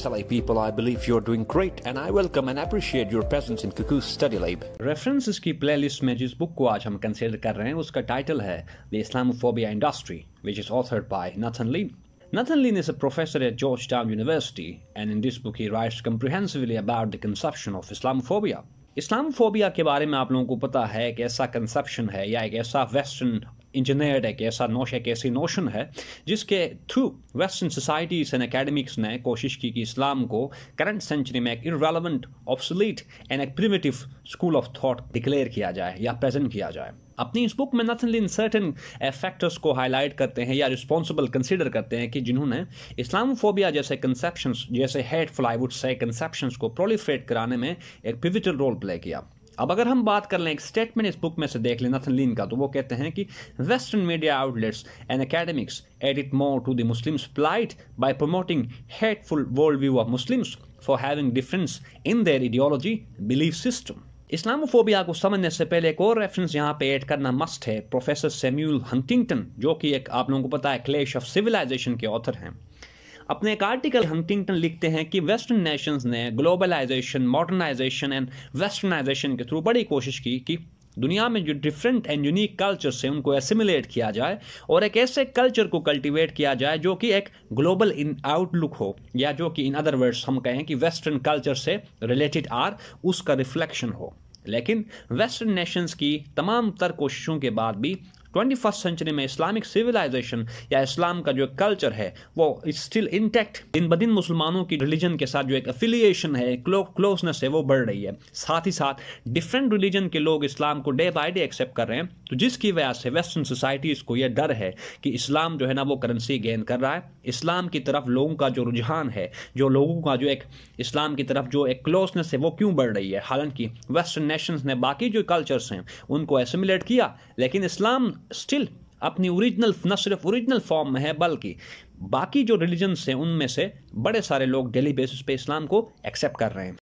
Salai people, I believe you're doing great and I welcome and appreciate your presence in Cuckoo's study lab. References. की playlist में book, book को आज हम consider कर रहे हैं उसका टाइटल है the Islamophobia industry which is authored by Nathan Nathan Lin is a professor at Georgetown University, and in this book he writes comprehensively about the conception of Islamophobia. Islamophobia के बारे में आप लोगों को पता है कि ऐसा conception है या एक ऐसा western इंजीनियर्ड एक ऐसा नोश एक ऐसी नोशन है जिसके through western societies and academics ने कोशिश की कि इस्लाम को करंट सेंचुरी में एक इरेलीवेंट ऑब्सोलीट एंड एक primitive school of thought declare किया जाए या प्रेजेंट किया जाए अपनी इस बुक में नथन लिन सर्टन फैक्टर्स को हाईलाइट करते हैं या रिस्पॉन्सिबल कंसिडर करते हैं कि जिन्होंने इस्लामोफोबिया जैसे कंसेप्शन जैसे हेड फ्लाईवुड से कंसेप्शन को प्रोलीफ्रेट कराने में एक पिविटल रोल प्ले किया अब अगर हम बात कर लें एक स्टेटमेंट इस बुक में से देख लें नथन लीन का तो वो कहते हैं कि western media outlets and academics added more to the Muslims plight by promoting hateful world view of Muslims for having difference in their ideology belief system Islamophobia को समझने से पहले एक और रेफरेंस यहाँ पे ऐड करना मस्ट है प्रोफेसर सेम्यूल हंटिंगटन जो कि एक आप लोगों को पता है क्लेश ऑफ सिविलाइजेशन के ऑथर हैं अपने एक आर्टिकल हंटिंगटन लिखते हैं कि वेस्टर्न नेशंस ने ग्लोबलाइजेशन मॉडर्नाइजेशन एंड वेस्टर्नाइजेशन के थ्रू बड़ी कोशिश की कि दुनिया में जो डिफरेंट एंड यूनिक कल्चर से उनको एसिमिलेट किया जाए और एक ऐसे कल्चर को कल्टीवेट किया जाए जो कि एक ग्लोबल इन आउटलुक हो या जो कि इन अदर वर्ड्स हम कहें कि वेस्टर्न कल्चर से रिलेटेड आर उसका रिफ्लेक्शन हो लेकिन वेस्टर्न नेशंस की तमाम तर कोशिशों के बाद भी ट्वेंटी फर्स्ट सेंचुरी में इस्लामिक सिविलाइजेशन या इस्लाम का जो कल्चर है वो स्टिल इंटैक्ट दिन ब दिन मुसलमानों की रिलीजन के साथ जो एक अफिलियशन है क्लो, क्लोजनेस है वो बढ़ रही है साथ ही साथ डिफरेंट रिलीजन के लोग इस्लाम को डे बाई डे एक्सेप्ट कर रहे हैं तो जिसकी वजह से वेस्टर्न सोसाइटीज़ को यह डर है कि इस्लाम जो है ना वो करेंसी गेन कर रहा है इस्लाम की तरफ लोगों का जो रुझान है जो लोगों का जो एक इस्लाम की तरफ जो एक क्लोजनेस है वो क्यों बढ़ रही है हालांकि वेस्टर्न नेशंस ने बाकी जो कल्चर्स हैं उनको एसमिलेट किया लेकिन इस्लाम स्टिल अपनी ओरिजिनल न सिर्फ ओरिजिनल फॉर्म में है बल्कि बाकी जो रिलीजन्स हैं उनमें से बड़े सारे लोग डेली बेसिस पे इस्लाम को एक्सेप्ट कर रहे हैं